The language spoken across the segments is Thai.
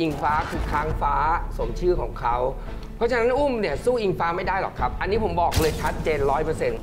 อิงฟ้าคือค้างฟ้าสมชื่อของเขา เพราะฉะนั้นอุ้มเนี่ยสู้อิงฟ้าไม่ได้หรอกครับ อันนี้ผมบอกเลยชัดเจนร้อยเปอร์เซ็นต์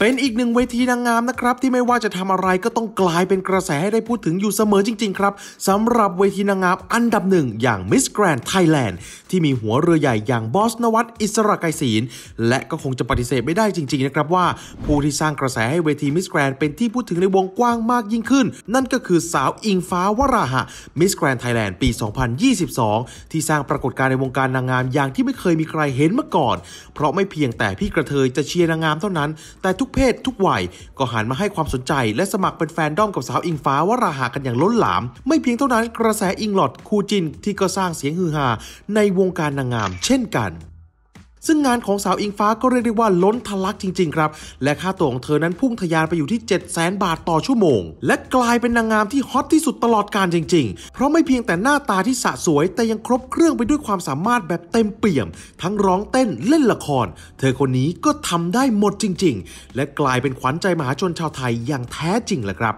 เป็นอีกหนึ่งเวทีนางงามนะครับ ที่ไม่ว่าจะทำอะไรก็ต้องกลายเป็นกระแสให้ได้พูดถึงอยู่เสมอจริงๆครับสำหรับเวทีนางงามอันดับหนึ่งอย่าง Miss Grand Thailand ที่มีหัวเรือใหญ่อย่างบอสนวัตอิสระไกรศีลและก็คงจะปฏิเสธไม่ได้จริงๆนะครับว่า ผู้ที่สร้างกระแสให้เวทีมิสแกรนเป็นที่พูดถึงในวงกว้างมากยิ่งขึ้น นั่นก็คือสาวอิงฟ้าวราหะมิสแกรนไทยแลนด์ปี 2022 ที่สร้างปรากฏการณ์ในวงการนางงามอย่างที่ไม่เคยมีใครเห็นมาก่อน เพราะไม่เพียงแต่พี่กระเทยจะเชียร์นางงามเท่านั้นแต่ทุกทุกเพศทุกวัยก็หันมาให้ความสนใจ และสมัครเป็นแฟนด้อมกับสาวอิงฟ้าวราหากันอย่างล้นหลาม ไม่เพียงเท่านั้นกระแสอิงหลอดคู่จินที่ก็สร้างเสียงฮือฮาในวงการนางงามเช่นกันซึ่งงานของสาวอิงฟ้าก็เรียกได้ว่าล้นทะลักจริง ๆ ครับ และค่าตัวของเธอนั้นพุ่งทะยานไปอยู่ที่ 7 0 0แสนบาทต่อชั่วโมง และกลายเป็นนางงามที่ฮอตที่สุดตลอดการจริง ๆ เพราะไม่เพียงแต่หน้าตาที่สะสวยแต่ยังครบเครื่องไปด้วยความสามารถแบบเต็มเปี่ยม ทั้งร้องเต้นเล่นละคร เธอคนนี้ก็ทำได้หมดจริงๆ และกลายเป็นขวัญใจมหาชนชาวไทยอย่างแท้จริงแหละครับ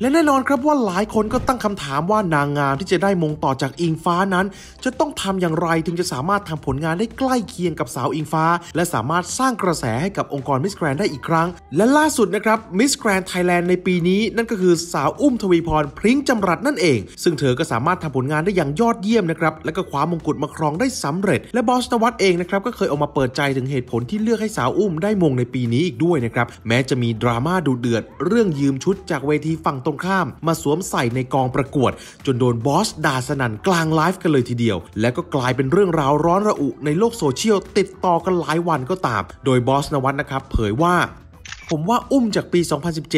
และแน่นอนครับว่าหลายคนก็ตั้งคำถามว่านางงามที่จะได้มงต่อจากอิงฟ้านั้น จะต้องทำอย่างไรถึงจะสามารถทำผลงานได้ใกล้เคียงกับสาวอิงฟ้า และสามารถสร้างกระแสให้กับองค์กรมิสแกรนได้อีกครั้ง และล่าสุดนะครับมิสแกรนไทยแลนด์ในปีนี้นั่นก็คือสาวอุ้มทวีพรพริ้งจำรัดนั่นเอง ซึ่งเธอก็สามารถทำผลงานได้อย่างยอดเยี่ยมนะครับและก็คว้ามงกุฎมาครองได้สำเร็จ และบอสตวัตเองนะครับก็เคยออกมาเปิดใจถึงเหตุผลที่เลือกให้สาวอุ้มได้มงในปีนี้อีกด้วยนะครับแม้จะมีดราม่าดูเดือด เรื่องยืมชุดจากเวทีฝั่งตรงข้าม มาสวมใส่ในกองประกวด จนโดนบอสด่าสนั่นกลางไลฟ์กันเลยทีเดียว และก็กลายเป็นเรื่องราวร้อนระอุในโลกโซเชียลติดต่อกันหลายวันก็ตาม โดยบอสนวัตนะครับเผยว่า ผมว่าอุ้มจากปี 2017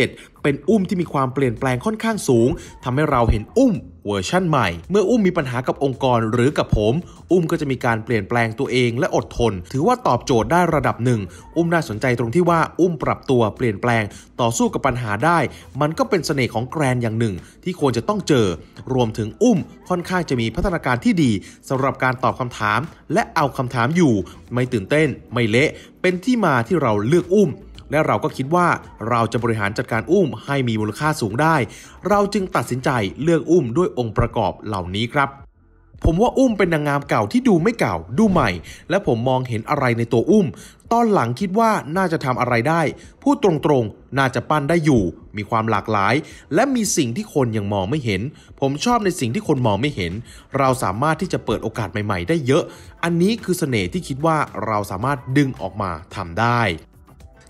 เป็นอุ้มที่มีความเปลี่ยนแปลงค่อนข้างสูง ทำให้เราเห็นอุ้มเวอร์ชั่นใหม่เมื่ออุ้มมีปัญหากับองค์กรหรือกับผม อุ้มก็จะมีการเปลี่ยนแปลงตัวเองและอดทน ถือว่าตอบโจทย์ได้ระดับหนึ่ง อุ้มน่าสนใจตรงที่ว่าอุ้มปรับตัวเปลี่ยนแปลงต่อสู้กับปัญหาได้ มันก็เป็นเสน่ห์ของแกรนอย่างหนึ่ง ที่ควรจะต้องเจอ รวมถึงอุ้ม ค่อนข้างจะมีพัฒนาการที่ดี สำหรับการตอบคำถามและเอาคำถามอยู่ไม่ตื่นเต้น ไม่เละเป็นที่มาที่เราเลือกอุ้มและเราก็คิดว่าเราจะบริหารจัดการอุ้มให้มีมูลค่าสูงได้ เราจึงตัดสินใจ เลือกอุ้มด้วยองค์ประกอบเหล่านี้ครับ ผมว่าอุ้มเป็นนางงามเก่าที่ดูไม่เก่า ดูใหม่ และผมมองเห็นอะไรในตัวอุ้ม ตอนหลังคิดว่าน่าจะทำอะไรได้ พูดตรงๆ น่าจะปั้นได้อยู่ มีความหลากหลาย และมีสิ่งที่คนยังมองไม่เห็น ผมชอบในสิ่งที่คนมองไม่เห็น เราสามารถที่จะเปิดโอกาสใหม่ๆ ได้เยอะ อันนี้คือเสน่ห์ที่คิดว่าเราสามารถดึงออกมาทำได้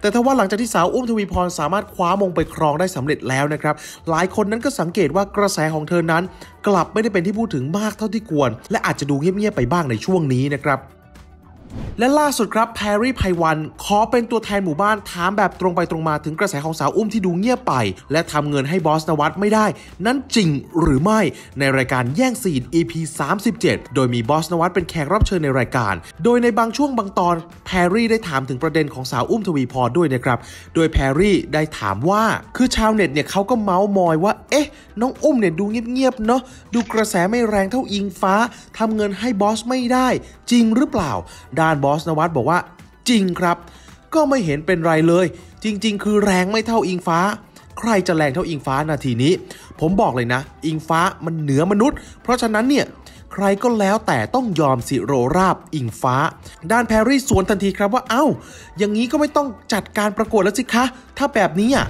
แต่ถ้าว่าหลังจากที่สาวอุ้มทวีพรสามารถคว้ามงไปครองได้สำเร็จแล้วนะครับ หลายคนนั้นก็สังเกตว่ากระแสของเธอนั้น กลับไม่ได้เป็นที่พูดถึงมากเท่าที่ควรและอาจจะดูเงียบๆไปบ้างในช่วงนี้นะครับและล่าสุดครับแพรรี่ไพวันขอเป็นตัวแทนหมู่บ้านถามแบบตรงไปตรงมาถึงกระแสของสาวอุ้มที่ดูเงียบไป และทำเงินให้บอสนวัตไม่ได้ นั้นจริงหรือไม่ในรายการแย่งซีน EP 37โดยมีบอสนวัตเป็นแขกรับเชิญในรายการ โดยในบางช่วงบางตอนแพรรี่ได้ถามถึงประเด็นของสาวอุ้มทวีพรด้วยนะครับ โดยแพรรี่ได้ถามว่าคือชาวเน็ตเนี่ยเขาก็เมาส์มอยว่าเอ๊ะน้องอุ้มเนี่ยดูเงียบๆเนาะดูกระแสไม่แรงเท่าอิงฟ้าทำเงินให้บอสไม่ได้ จริงหรือเปล่าด้านบอสนวัตบอกว่าจริงครับ ก็ไม่เห็นเป็นไรเลย จริง ๆ คือแรงไม่เท่าอิงฟ้า ใครจะแรงเท่าอิงฟ้า นาทีนี้ ผมบอกเลยนะ อิงฟ้ามันเหนือมนุษย์ เพราะฉะนั้นเนี่ย ใครก็แล้วแต่ต้องยอมสิโรราบอิงฟ้า ด้านแพรรี่สวนทันทีครับว่าเอา้า อย่างนี้ก็ไม่ต้องจัดการประกวดแล้วสิคะ ถ้าแบบนี้อ่ะ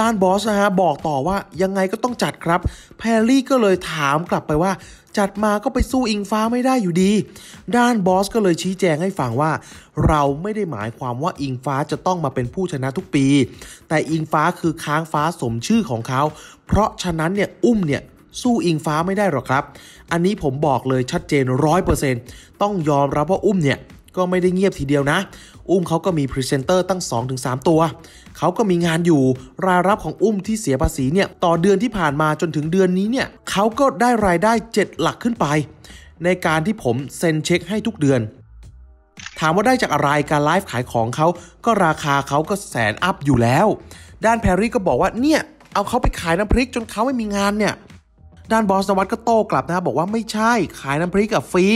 ด้านบอสนะฮะบอกต่อว่ายังไงก็ต้องจัดครับ แพรรี่ก็เลยถามกลับไปว่า จัดมาก็ไปสู้อิงฟ้าไม่ได้อยู่ดี ด้านบอสก็เลยชี้แจงให้ฟังว่า เราไม่ได้หมายความว่าอิงฟ้าจะต้องมาเป็นผู้ชนะทุกปี แต่อิงฟ้าคือค้างฟ้าสมชื่อของเขาเพราะฉะนั้นเนี่ยอุ้มเนี่ยสู้อิงฟ้าไม่ได้หรอกครับ อันนี้ผมบอกเลยชัดเจนร้อยเปอร์เซนต์ต้องยอมรับว่าอุ้มเนี่ยก็ไม่ได้เงียบทีเดียวนะ อุ้มเขาก็มีพรีเซนเตอร์ตั้ง 2-3 ตัว เขาก็มีงานอยู่ รายรับของอุ้มที่เสียภาษีเนี่ย ต่อเดือนที่ผ่านมาจนถึงเดือนนี้เนี่ยเขาก็ได้รายได้ 7 หลักขึ้นไป ในการที่ผมเซ็นเช็คให้ทุกเดือน ถามว่าได้จากอะไรการไลฟ์ขายของเขาก็ราคาเขาก็แสนอัพอยู่แล้ว ด้านแพรรี่ก็บอกว่าเนี่ย เอาเขาไปขายน้ำพริกจนเขาไม่มีงานเนี่ย ด้านบอสนวัตก็โต้กลับนะบอกว่าไม่ใช่ขายน้ำพริกกับฟรี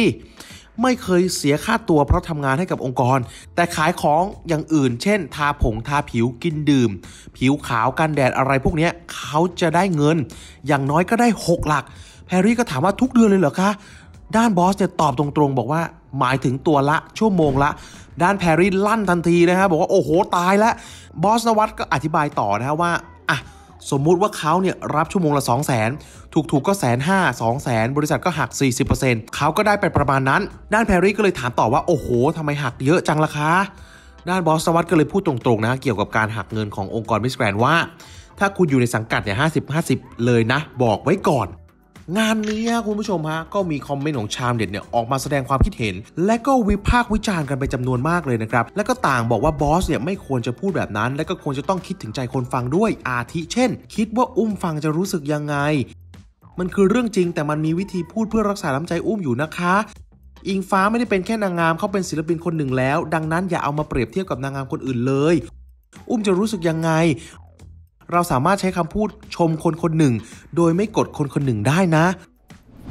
ไม่เคยเสียค่าตัวเพราะทำงานให้กับองค์กร แต่ขายของอย่างอื่นเช่น ทาผงทาผิวกินดื่ม ผิวขาวกันแดดอะไรพวกนี้เขาจะได้เงิน อย่างน้อยก็ได้ 6 หลักแพรรี่ก็ถามว่าทุกเดือนเลยเหรอคะ ด้านบอสเนี่ยตอบตรงๆ บอกว่า หมายถึงตัวละชั่วโมงละ ด้านแพรรี่ลั่นทันทีนะครับบอกว่า โอ้โหตายแล้วบอสนวัตก็อธิบายต่อนะฮะว่าสมมุติว่าเขาเนี่ย รับชั่วโมงละ 2 0 0 0 0นถูกๆกก็แสนห้าสองแสนบริษัทก็หัก 40%เขาก็ได้ไปประมาณนั้น ด้านแพรรี่ก็เลยถามต่อว่า โอ้โหทำไมหักเยอะจังล่ะคะด้านบอสสวัสด์ก็เลยพูดตรงๆนะ เกี่ยวกับการหักเงินขององค์กรมิสแกรนว่า ถ้าคุณอยู่ในสังกัดเนี่ยห้าสิบห้าสิบเลยนะ บอกไว้ก่อนงานนี้คุณผู้ชมฮะ ก็มีคอมเมนต์ของชาวเด็ดเนี่ย ออกมาแสดงความคิดเห็น และก็วิพากษ์วิจารณ์กันไปจำนวนมากเลยนะครับ และก็ต่างบอกว่าบอสเนี่ย ไม่ควรจะพูดแบบนั้น และก็ควรจะต้องคิดถึงใจคนฟังด้วยอาทิ เช่น คิดว่าอุ้มฟังจะรู้สึกยังไง มันคือเรื่องจริงแต่มันมีวิธีพูดเพื่อรักษาล้ำใจอุ้มอยู่นะคะ อิงฟ้าไม่ได้เป็นแค่นางงามเขาเป็นศิลปินคนหนึ่งแล้ว ดังนั้นอย่าเอามาเปรียบเทียบกับนางงามคนอื่นเลย อุ้มจะรู้สึกยังไงเราสามารถใช้คำพูดชมคนคนหนึ่ง โดยไม่กดคนคนหนึ่งได้นะ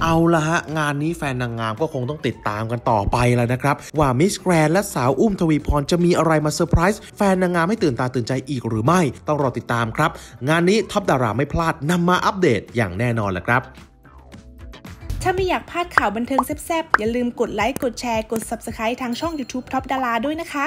เอาละฮะงานนี้แฟนนางงามก็คงต้องติดตามกันต่อไปแล้วนะครับ ว่ามิสแกรนและสาวอุ้มทวีพรจะมีอะไรมาเซอร์ไพรส์แฟนนางงามให้ตื่นตาตื่นใจอีกหรือไม่ ต้องรอติดตามครับ งานนี้ท็อปดาราไม่พลาดนำมาอัปเดตอย่างแน่นอนแหละครับ ถ้าไม่อยากพลาดข่าวบันเทิงแซ่บๆอย่าลืมกดไลค์กดแชร์กด Subscribe ทางช่อง YouTube ท็อปดาราด้วยนะคะ